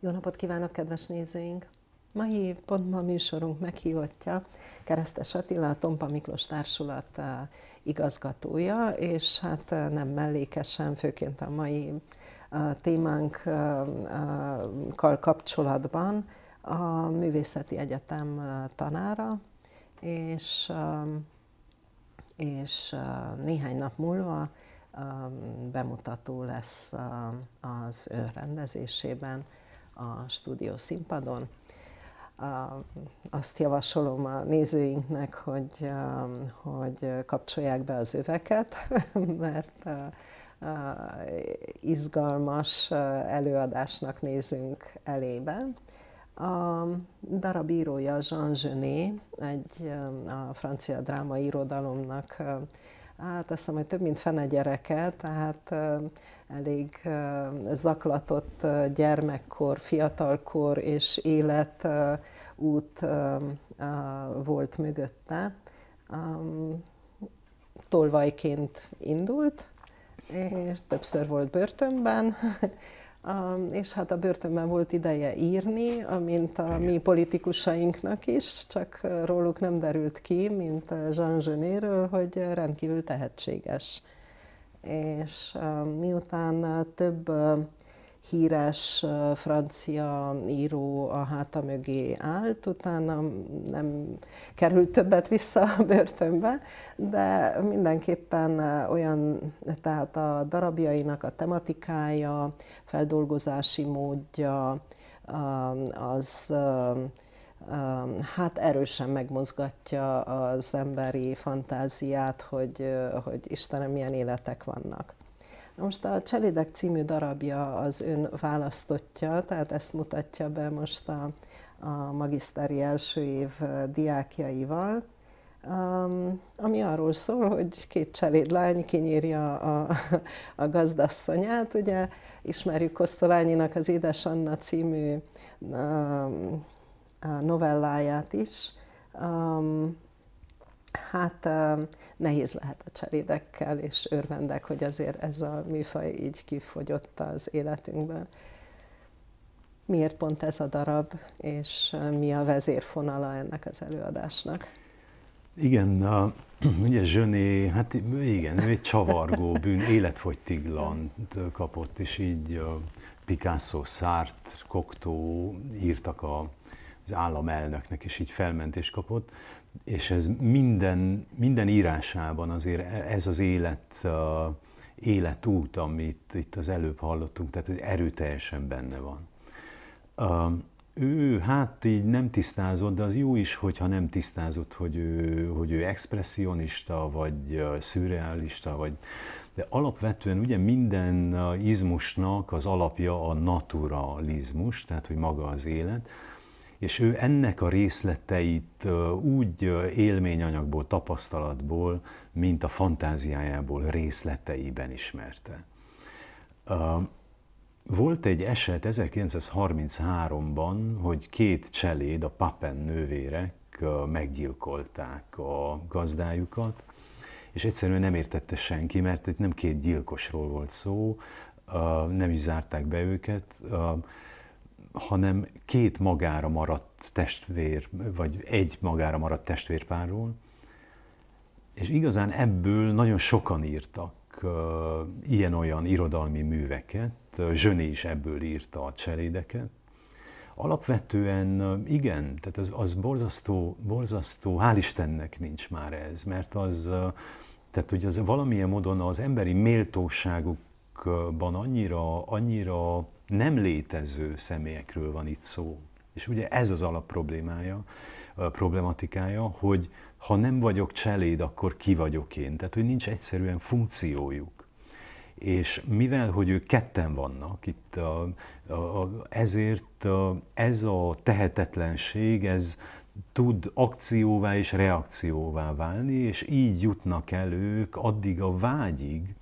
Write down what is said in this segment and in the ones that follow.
Jó napot kívánok, kedves nézőink! Mai pont ma műsorunk meghívottja Keresztes Attila, a Tompa Miklós Társulat eh, igazgatója, és hát eh, nem mellékesen, főként a mai eh, témánkkal kapcsolatban a Művészeti Egyetem tanára, és és néhány nap múlva bemutató lesz az ő rendezésében a stúdió színpadon. Azt javasolom a nézőinknek, hogy, hogy kapcsolják be az öveket, mert izgalmas előadásnak nézünk elébe. A darab írója Jean Genet, egy um, a francia dráma irodalomnak um, hát azt hiszem, hogy több mint fene gyereke, tehát um, elég zaklatott uh, gyermekkor, fiatalkor és életút uh, uh, volt mögötte. Tolvajként indult, és többször volt börtönben, és hát a börtönben volt ideje írni, amint a mi politikusainknak is, csak róluk nem derült ki, mint Jean Genéről, hogy rendkívül tehetséges. És miután több híres francia író a háta mögé állt, utána nem került többet vissza a börtönbe, de mindenképpen olyan, tehát a darabjainak a tematikája, feldolgozási módja, az hát erősen megmozgatja az emberi fantáziát, hogy, hogy Istenem, milyen életek vannak most a Cselédek című darabja az ön választottja, tehát ezt mutatja be most a, a magiszteri első év diákjaival, um, ami arról szól, hogy két cselédlány kinyírja a, a gazdasszonyát, ugye ismerjük Kosztolányinak az Anna című um, novelláját is, um, Hát nehéz lehet a cserédekkel, és örvendek, hogy azért ez a műfaj így kifogyott az életünkből. Miért pont ez a darab, és mi a vezérfonala ennek az előadásnak? Igen, a, ugye Zsöné, hát igen, ő egy csavargó bűn, életfogytiglant kapott, és így a Picasso, Szárt, Koktó írtak a az államelnöknek, és így felmentés kapott. És ez minden, minden írásában azért e- ez az élet, uh, életút, amit itt az előbb hallottunk, tehát hogy erőteljesen benne van. Uh, ő hát így nem tisztázott, de az jó is, hogyha nem tisztázott, hogy ő, hogy ő expressionista, vagy szürrealista, vagy... De alapvetően ugye minden izmusnak az alapja a naturalizmus, tehát hogy maga az élet, és ő ennek a részleteit úgy élményanyagból, tapasztalatból, mint a fantáziájából részleteiben ismerte. Volt egy eset 1933-ban, hogy két cseléd, a Papen nővérek meggyilkolták a gazdájukat, és egyszerűen nem értette senki, mert itt nem két gyilkosról volt szó, nem is zárták be őket hanem két magára maradt testvér, vagy egy magára maradt testvérpárról, és igazán ebből nagyon sokan írtak ilyen-olyan irodalmi műveket, Zsöné is ebből írta a cselédeket. Alapvetően igen, tehát az, az borzasztó, borzasztó, hál' Istennek nincs már ez, mert az, tehát hogy az valamilyen módon az emberi méltóságukban annyira, annyira nem létező személyekről van itt szó. És ugye ez az alapproblémája, problematikája, hogy ha nem vagyok cseléd, akkor ki vagyok én. Tehát, hogy nincs egyszerűen funkciójuk. És mivel, hogy ők ketten vannak, itt a, a, ezért a, ez a tehetetlenség, ez tud akcióvá és reakcióvá válni, és így jutnak el ők addig a vágyig,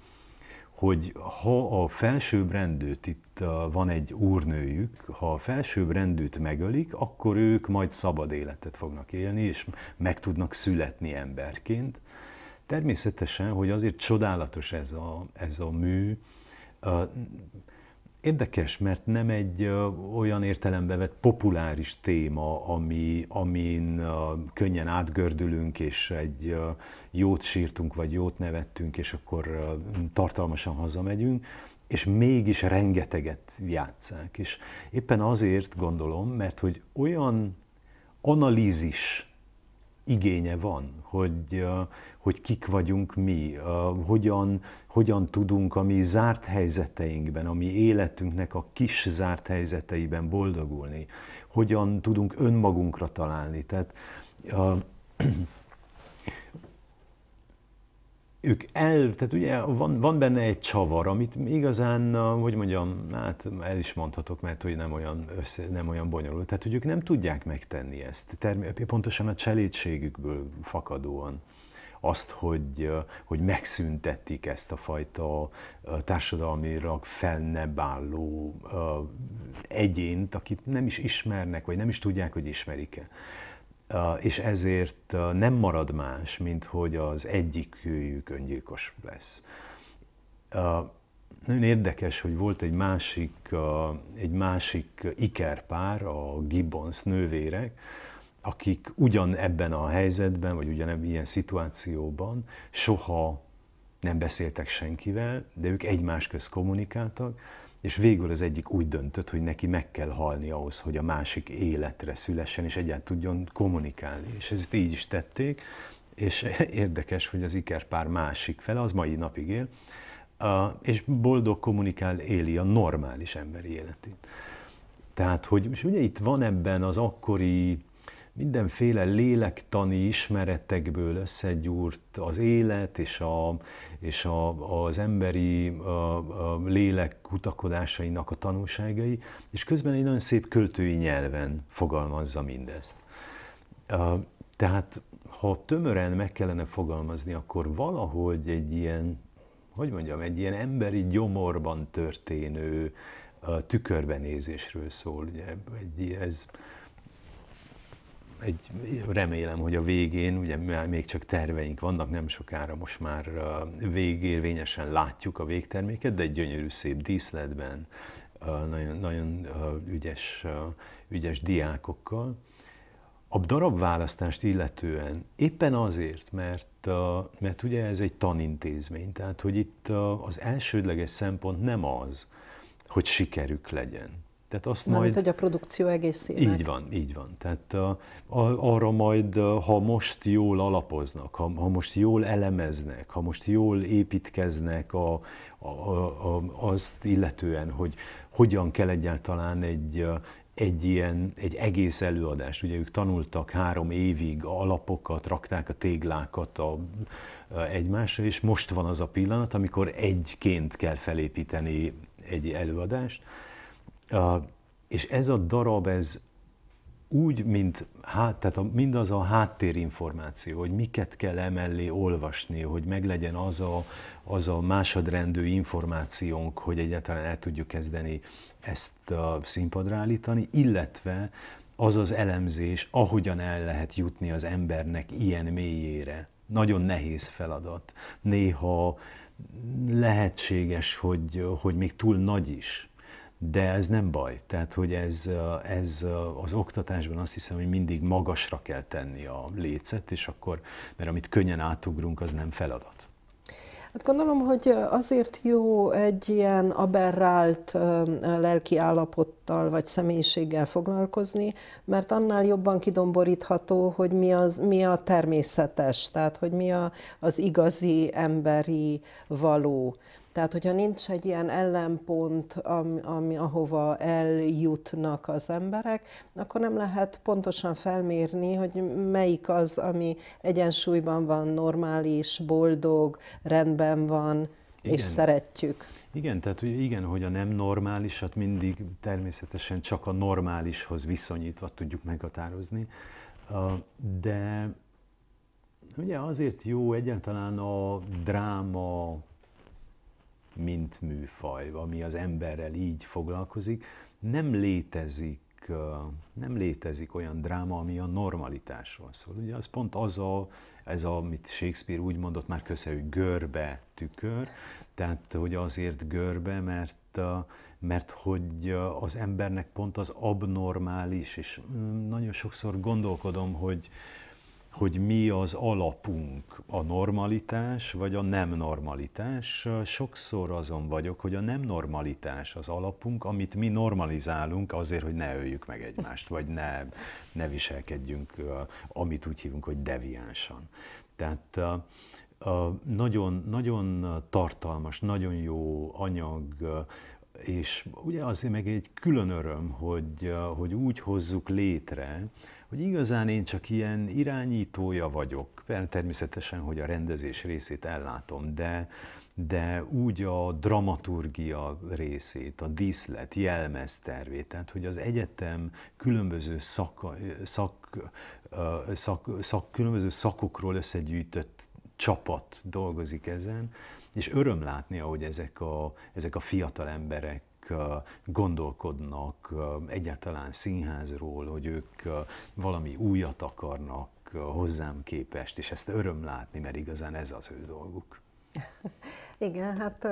hogy ha a felsőbbrendőt, itt van egy úrnőjük, ha a felsőbbrendőt megölik, akkor ők majd szabad életet fognak élni, és meg tudnak születni emberként. Természetesen, hogy azért csodálatos ez a, ez a mű, Érdekes, mert nem egy olyan értelembe vett populáris téma, ami, amin könnyen átgördülünk, és egy jót sírtunk, vagy jót nevettünk, és akkor tartalmasan hazamegyünk, és mégis rengeteget játszák. És éppen azért gondolom, mert hogy olyan analízis igénye van, hogy, hogy kik vagyunk mi, hogyan, hogyan tudunk a mi zárt helyzeteinkben, a mi életünknek a kis zárt helyzeteiben boldogulni, hogyan tudunk önmagunkra találni. Tehát ők el, tehát ugye van, van benne egy csavar, amit igazán, hogy mondjam, hát el is mondhatok, mert hogy nem olyan, össze, nem olyan bonyolult. Tehát, hogy ők nem tudják megtenni ezt, Term- pontosan a cselédségükből fakadóan azt, hogy, hogy megszüntetik ezt a fajta társadalmilag fennebb álló egyént, akit nem is ismernek, vagy nem is tudják, hogy ismerik-e és ezért nem marad más, mint hogy az egyik őjük öngyilkos lesz. Nagyon érdekes, hogy volt egy másik, egy másik ikerpár, a Gibbons nővérek, akik ugyan ebben a helyzetben, vagy ugyan ilyen szituációban soha nem beszéltek senkivel, de ők egymás közt kommunikáltak, és végül az egyik úgy döntött, hogy neki meg kell halni ahhoz, hogy a másik életre szülessen, és egyáltalán tudjon kommunikálni. És ezt így is tették, és érdekes, hogy az ikerpár másik fele, az mai napig él, és boldog kommunikál éli a normális emberi életét. Tehát, hogy és ugye itt van ebben az akkori mindenféle lélektani ismeretekből összegyúrt az élet és, a, és a, az emberi a, a lélek kutakodásainak a tanulságai, és közben egy nagyon szép költői nyelven fogalmazza mindezt. Tehát, ha tömören meg kellene fogalmazni, akkor valahogy egy ilyen, hogy mondjam, egy ilyen emberi gyomorban történő tükörbenézésről szól. Ugye, egy, ez, egy, remélem, hogy a végén, ugye még csak terveink vannak, nem sokára most már végérvényesen látjuk a végterméket, de egy gyönyörű szép díszletben, nagyon, nagyon ügyes, ügyes diákokkal. A darabválasztást illetően éppen azért, mert, mert ugye ez egy tanintézmény, tehát hogy itt az elsődleges szempont nem az, hogy sikerük legyen, tehát azt Na, majd... Mint, hogy a produkció egészének. Így van, így van. Tehát a, a, arra majd, ha most jól alapoznak, ha, ha most jól elemeznek, ha most jól építkeznek a, a, a, azt illetően, hogy hogyan kell egyáltalán egy, egy ilyen, egy egész előadást. Ugye ők tanultak három évig alapokat, rakták a téglákat a, a egymásra, és most van az a pillanat, amikor egyként kell felépíteni egy előadást és ez a darab, ez úgy, mint hát, tehát a, mindaz a háttérinformáció, hogy miket kell emellé olvasni, hogy meglegyen az a, az a másodrendű információnk, hogy egyáltalán el tudjuk kezdeni ezt a színpadra állítani, illetve az az elemzés, ahogyan el lehet jutni az embernek ilyen mélyére. Nagyon nehéz feladat. Néha lehetséges, hogy, hogy még túl nagy is de ez nem baj. Tehát, hogy ez, eh, ez eh, az oktatásban azt hiszem, hogy mindig magasra kell tenni a lécet, és akkor, mert amit könnyen átugrunk, az nem feladat. Hát gondolom, hogy azért jó egy ilyen aberrált eh, lelki állapottal vagy személyiséggel foglalkozni, mert annál jobban kidomborítható, hogy mi, az, mi a természetes, tehát hogy mi a, az igazi, emberi, való. Tehát, hogyha nincs egy ilyen ellenpont, ami, ami, ahova eljutnak az emberek, akkor nem lehet pontosan felmérni, hogy melyik az, ami egyensúlyban van, normális, boldog, rendben van, igen. és szeretjük. Igen, tehát ugye igen, hogy a nem normálisat mindig természetesen csak a normálishoz viszonyítva tudjuk meghatározni, de ugye azért jó egyáltalán a dráma, mint műfaj, ami az emberrel így foglalkozik, nem létezik nem létezik olyan dráma, ami a normalitásról szól. Ugye az pont az a, ez a, amit Shakespeare úgy mondott már köszönjük, hogy görbe tükör, tehát hogy azért görbe, mert, mert hogy az embernek pont az abnormális, és mm, nagyon sokszor gondolkodom, hogy, hogy mi az alapunk, a normalitás vagy a nem normalitás. Sokszor azon vagyok, hogy a nem normalitás az alapunk, amit mi normalizálunk azért, hogy ne öljük meg egymást, vagy ne, ne viselkedjünk, amit úgy hívunk, hogy deviánsan. Tehát nagyon, nagyon tartalmas, nagyon jó anyag, és ugye azért meg egy külön öröm, hogy, hogy úgy hozzuk létre, hogy igazán én csak ilyen irányítója vagyok. Természetesen, hogy a rendezés részét ellátom, de, de úgy a dramaturgia részét, a díszlet, jelmeztervét, tehát hogy az egyetem különböző szak, szak, szak, szak, különböző szakokról összegyűjtött csapat dolgozik ezen, és öröm látni, ahogy ezek a, ezek a fiatal emberek gondolkodnak egyáltalán színházról, hogy ők valami újat akarnak hozzám képest, és ezt öröm látni, mert igazán ez az ő dolguk. Igen, hát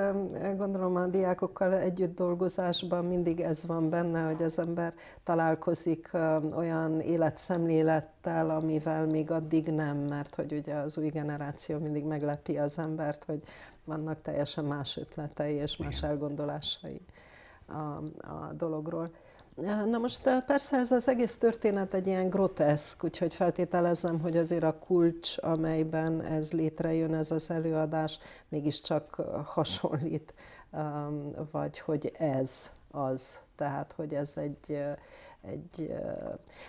gondolom a diákokkal együtt dolgozásban mindig ez van benne, hogy az ember találkozik olyan életszemlélettel, amivel még addig nem, mert hogy ugye az új generáció mindig meglepi az embert, hogy vannak teljesen más ötletei és más Igen. elgondolásai a, a dologról. Na most eh, persze ez az egész történet egy ilyen groteszk, úgyhogy feltételezem, hogy azért a kulcs, amelyben ez létrejön, ez az előadás, mégiscsak hasonlít, ehm, vagy hogy ez az. Tehát, hogy ez egy eh, egy...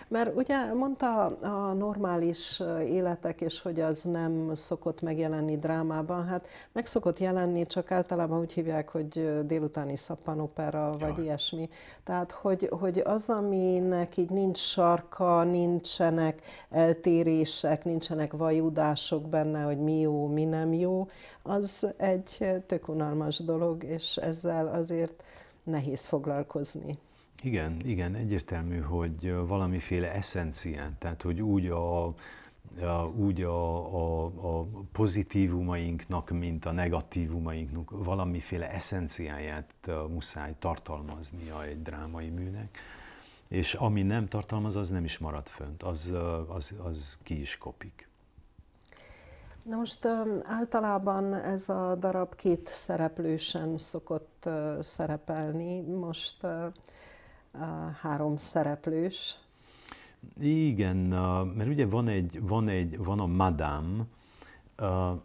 Mert ugye mondta a normális életek, és hogy az nem szokott megjelenni drámában, hát meg szokott jelenni, csak általában úgy hívják, hogy délutáni szappanopera, vagy ilyesmi. Tehát, hogy, hogy az, aminek így nincs sarka, nincsenek eltérések, nincsenek vajudások benne, hogy mi jó, mi nem jó, az egy tök unalmas dolog, és ezzel azért nehéz foglalkozni. Igen, igen, egyértelmű, hogy valamiféle eszencián, tehát hogy úgy a, a, úgy a, a, a pozitívumainknak, mint a negatívumainknak valamiféle eszenciáját muszáj tartalmaznia egy drámai műnek, és ami nem tartalmaz, az nem is marad fönt, az, az, az ki is kopik. Na most általában ez a darab két szereplősen szokott szerepelni. Most három szereplős. Igen, mert ugye van egy, van egy, van a madám,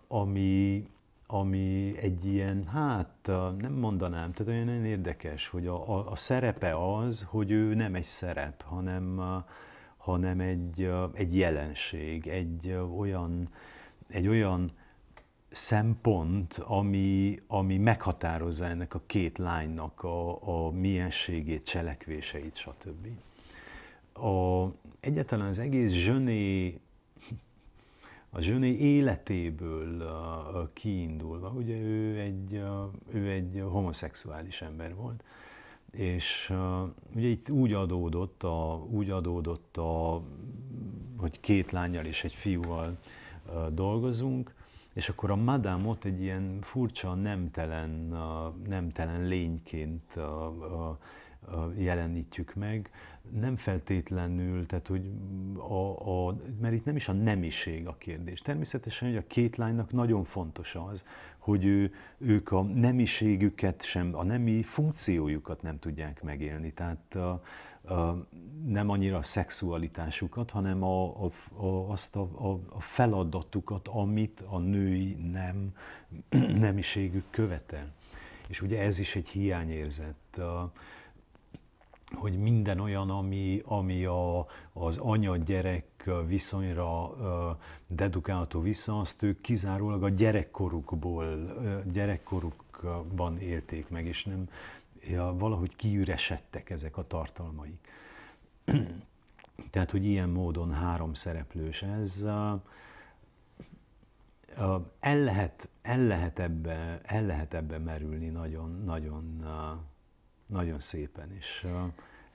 ami, ami egy ilyen, hát nem mondanám, tehát olyan nagyon érdekes, hogy a, a, a szerepe az, hogy ő nem egy szerep, hanem, hanem egy, egy jelenség, egy olyan, egy olyan szempont, ami, ami meghatározza ennek a két lánynak a, a mienségét, cselekvéseit, stb. A, egyáltalán az egész zsöné, a zsöné életéből a, uh, a kiindulva, ugye ő egy, a, uh, ő egy homoszexuális ember volt, és uh, ugye itt úgy adódott, a, úgy adódott a, hogy két lányjal és egy fiúval uh, dolgozunk, és akkor a madámot egy ilyen furcsa, nemtelen, a, nemtelen lényként a, a, a jelenítjük meg. Nem feltétlenül, tehát hogy a, a, mert itt nem is a nemiség a kérdés. Természetesen, hogy a két lánynak nagyon fontos az, hogy ő, ők a nemiségüket sem, a nemi funkciójukat nem tudják megélni. Tehát a, a, nem annyira a szexualitásukat, hanem a, a, a, azt a, a, a feladatukat, amit a női nem, nemiségük követel. És ugye ez is egy hiányérzet. A, hogy minden olyan, ami, ami a, az anya-gyerek viszonyra dedukálható vissza, azt ők kizárólag a gyerekkorukból, gyerekkorukban élték meg, és nem ja, valahogy kiüresedtek ezek a tartalmaik. Tehát, hogy ilyen módon három szereplős ez. El lehet, el lehet, ebbe, el lehet ebbe merülni nagyon, nagyon, nagyon szépen. És,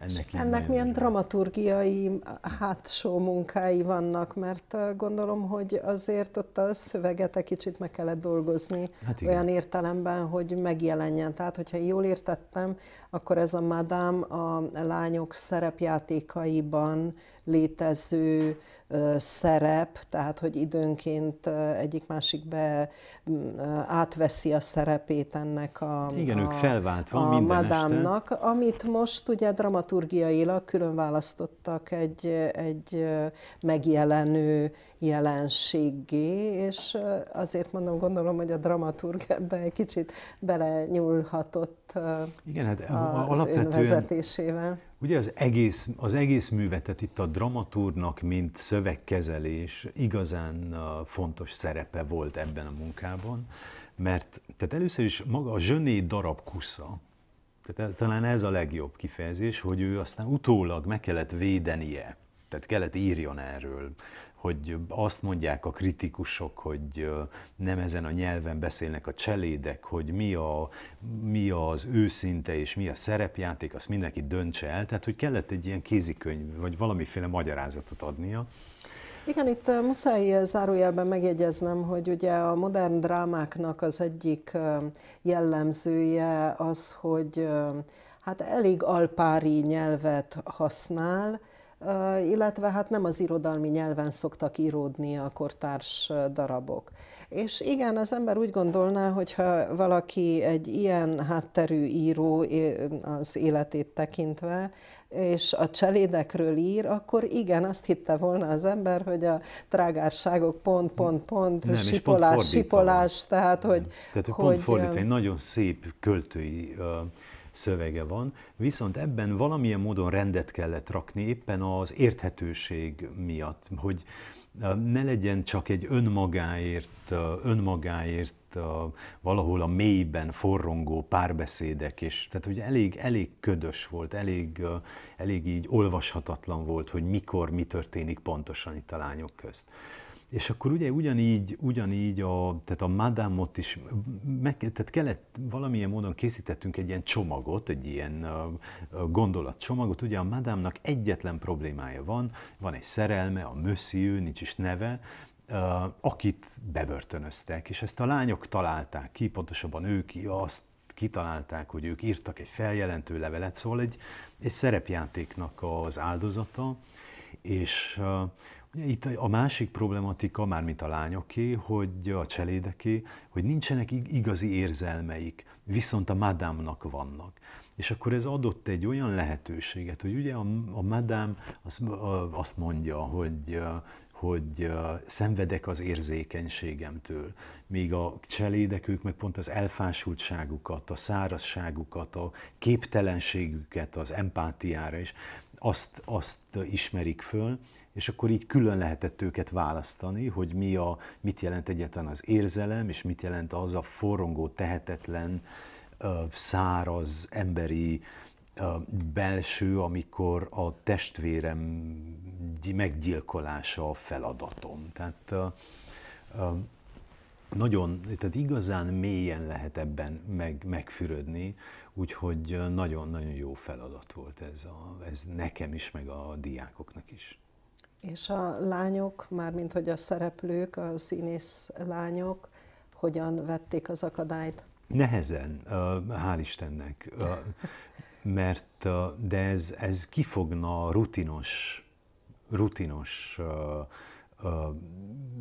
ennek, ennek milyen dramaturgiai eh, hátsó munkái vannak, mert eh, gondolom, hogy azért ott a szöveget egy kicsit meg kellett dolgozni hát igen. olyan értelemben, hogy megjelenjen. Tehát, hogyha jól értettem, akkor ez a madám a lányok szerepjátékaiban létező szerep, tehát hogy időnként egyik-másik be átveszi a szerepét ennek a, Igen, a, ők van a madámnak, este. amit most ugye dramaturgiailag külön választottak egy, egy megjelenő jelenségé, és azért mondom, gondolom, hogy a dramaturg ebbe egy kicsit belenyúlhatott Igen, hát az alapvetően önvezetésével. Ugye az egész, az egész művetet itt a dramatúrnak, mint szövegkezelés igazán uh, fontos szerepe volt ebben a munkában, mert tehát először is maga a zsöné darab kusza, tehát ez, talán ez a legjobb kifejezés, hogy ő aztán utólag meg kellett védenie, tehát kellett írjon erről hogy azt mondják a kritikusok, hogy nem ezen a nyelven beszélnek a cselédek, hogy mi, a, mi az őszinte és mi a szerepjáték, azt mindenki döntse el. Tehát, hogy kellett egy ilyen kézikönyv, vagy valamiféle magyarázatot adnia. Igen, itt muszáj zárójelben megjegyeznem, hogy ugye a modern drámáknak az egyik jellemzője az, hogy hát elég alpári nyelvet használ, illetve hát nem az irodalmi nyelven szoktak íródni a kortárs darabok. És igen, az ember úgy gondolná, hogyha valaki egy ilyen hátterű író az életét tekintve, és a cselédekről ír, akkor igen, azt hitte volna az ember, hogy a trágárságok pont, pont, pont, nem, sipolás, pont sipolás, tehát hogy... Tehát hogy pont fordítva, egy nagyon szép költői szövege van, viszont ebben valamilyen módon rendet kellett rakni, éppen az érthetőség miatt, hogy ne legyen csak egy önmagáért, önmagáért valahol a mélyben forrongó párbeszédek, és tehát ugye elég, elég ködös volt, elég, elég így olvashatatlan volt, hogy mikor mi történik pontosan itt a lányok közt. És akkor ugye ugyanígy, ugyanígy a, tehát a madámot is, meg, tehát kellett valamilyen módon készítettünk egy ilyen csomagot, egy ilyen gondolatcsomagot. Ugye a madámnak egyetlen problémája van, van egy szerelme, a ő nincs is neve, akit bebörtönöztek, és ezt a lányok találták ki, pontosabban ők azt kitalálták, hogy ők írtak egy feljelentő levelet, szóval egy, egy szerepjátéknak az áldozata, és uh, itt a másik problematika, mármint a lányoké, hogy a cselédeké, hogy nincsenek igazi érzelmeik, viszont a madámnak vannak. És akkor ez adott egy olyan lehetőséget, hogy ugye a, a madám azt, azt mondja, hogy hogy szenvedek az érzékenységemtől, míg a cselédek ők meg pont az elfásultságukat, a szárazságukat, a képtelenségüket, az empátiára is azt, azt ismerik föl, és akkor így külön lehetett őket választani, hogy mi a, mit jelent egyetlen az érzelem, és mit jelent az a forrongó, tehetetlen, száraz, emberi belső, amikor a testvérem meggyilkolása a feladatom. Tehát nagyon, tehát igazán mélyen lehet ebben meg, megfürödni, úgyhogy nagyon-nagyon jó feladat volt ez, a, ez nekem is, meg a diákoknak is. És a lányok, mármint hogy a szereplők, a színész lányok, hogyan vették az akadályt? Nehezen, hál' Istennek, mert de ez, ez kifogna rutinos, rutinos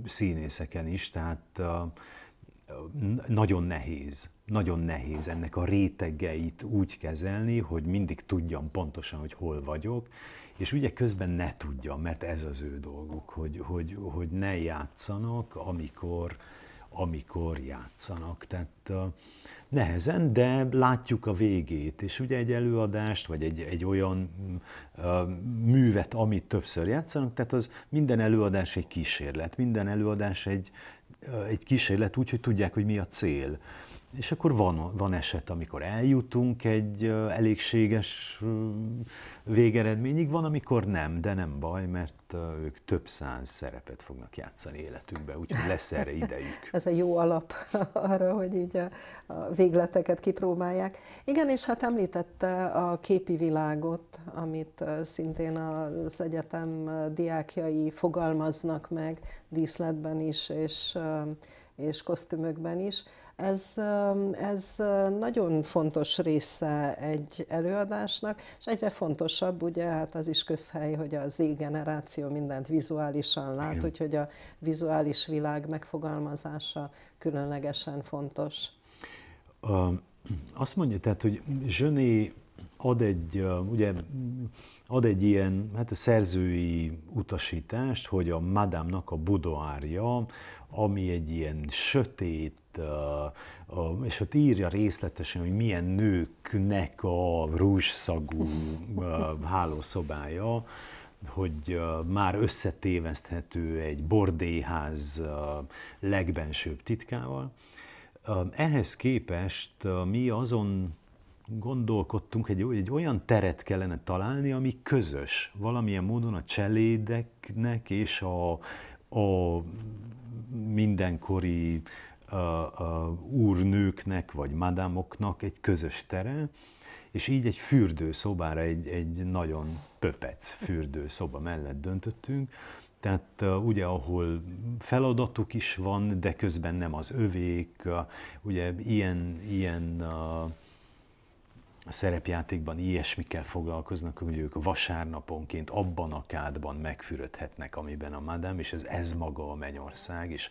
színészeken is, tehát nagyon nehéz, nagyon nehéz ennek a rétegeit úgy kezelni, hogy mindig tudjam pontosan, hogy hol vagyok, és ugye közben ne tudja, mert ez az ő dolguk, hogy, hogy, hogy ne játszanak, amikor, amikor játszanak. Tehát nehezen, de látjuk a végét, és ugye egy előadást, vagy egy, egy olyan művet, amit többször játszanak, tehát az minden előadás egy kísérlet, minden előadás egy, egy kísérlet úgy, hogy tudják, hogy mi a cél és akkor van, van eset, amikor eljutunk egy elégséges végeredményig, van, amikor nem, de nem baj, mert ők több száz szerepet fognak játszani életükbe, úgyhogy lesz erre idejük. Ez a jó alap arra, hogy így a, a végleteket kipróbálják. Igen, és hát említette a képi világot, amit szintén az egyetem diákjai fogalmaznak meg díszletben is, és és kosztümökben is. Ez, um, ez uh, nagyon fontos része egy előadásnak, és egyre fontosabb, ugye hát az is közhely, hogy a Z generáció mindent vizuálisan lát, úgyhogy a vizuális világ megfogalmazása különlegesen fontos. Um, azt mondja, tehát, hogy Zsöné ad egy, um, ugye ad egy ilyen hát a szerzői utasítást, hogy a madámnak a budoárja, ami egy ilyen sötét, és ott írja részletesen, hogy milyen nőknek a rúzsszagú hálószobája, hogy már összetéveszthető egy bordéház legbensőbb titkával. Ehhez képest mi azon gondolkodtunk, egy, egy olyan teret kellene találni, ami közös. Valamilyen módon a cselédeknek és a, a mindenkori a, a úrnőknek vagy madámoknak egy közös tere, és így egy fürdőszobára, egy, egy nagyon pöpec fürdőszoba mellett döntöttünk, tehát ugye, ahol feladatuk is van, de közben nem az övék, ugye ilyen, ilyen uh, a szerepjátékban ilyesmikkel foglalkoznak, hogy ők vasárnaponként abban a kádban megfürödhetnek, amiben a madám, és ez, ez maga a mennyország, és,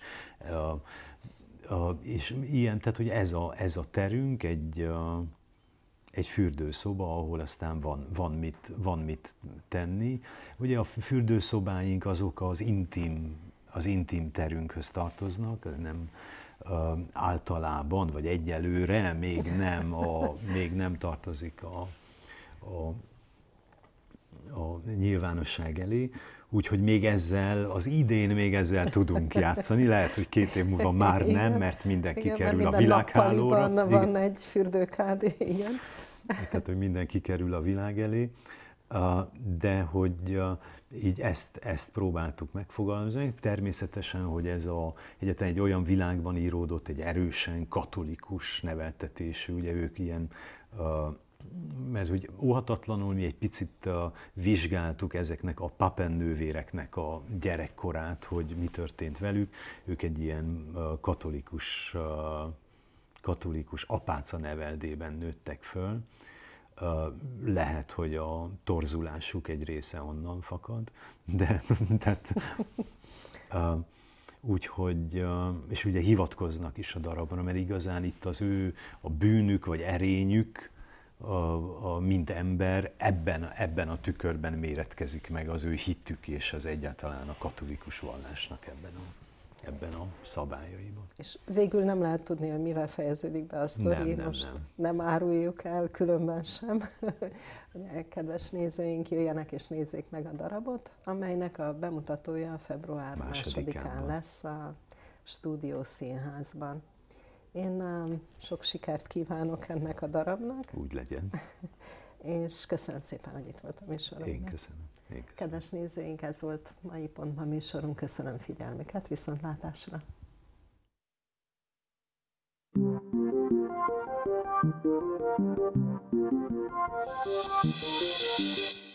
és ilyen, tehát hogy ez a, ez a terünk egy, egy fürdőszoba, ahol aztán van, van, mit, van mit tenni. Ugye a fürdőszobáink azok az intim, az intim terünkhöz tartoznak, ez nem, általában, vagy egyelőre még nem, a, még nem tartozik a, a, a nyilvánosság elé. Úgyhogy még ezzel, az idén még ezzel tudunk játszani, lehet, hogy két év múlva már nem, mert mindenki igen, kerül mert minden a világhálóra. Igen, van egy fürdőkád, igen. Tehát, hogy mindenki kerül a világ elé, de hogy így ezt, ezt próbáltuk megfogalmazni. Természetesen, hogy ez a, egyetlen egy olyan világban íródott, egy erősen katolikus neveltetésű, ugye ők ilyen, mert hogy óhatatlanul mi egy picit vizsgáltuk ezeknek a papennővéreknek a gyerekkorát, hogy mi történt velük. Ők egy ilyen katolikus, katolikus apáca neveldében nőttek föl lehet, hogy a torzulásuk egy része onnan fakad, de tehát úgyhogy, és ugye hivatkoznak is a darabra, mert igazán itt az ő a bűnük vagy erényük, a, a, mint ember ebben, ebben a tükörben méretkezik meg az ő hitük és az egyáltalán a katolikus vallásnak ebben a ebben a szabályaiban. És végül nem lehet tudni, hogy mivel fejeződik be a sztori, nem, nem, most nem. nem áruljuk el, különben sem. Kedves nézőink, jöjjenek és nézzék meg a darabot, amelynek a bemutatója február másodikán, másodikán lesz a Stúdió Színházban. Én um, sok sikert kívánok ennek a darabnak. Úgy legyen. és köszönöm szépen, hogy itt voltam a Én köszönöm. Én köszönöm. Kedves nézőink, ez volt mai pontban műsorunk. Köszönöm figyelmüket, viszontlátásra! Thank you.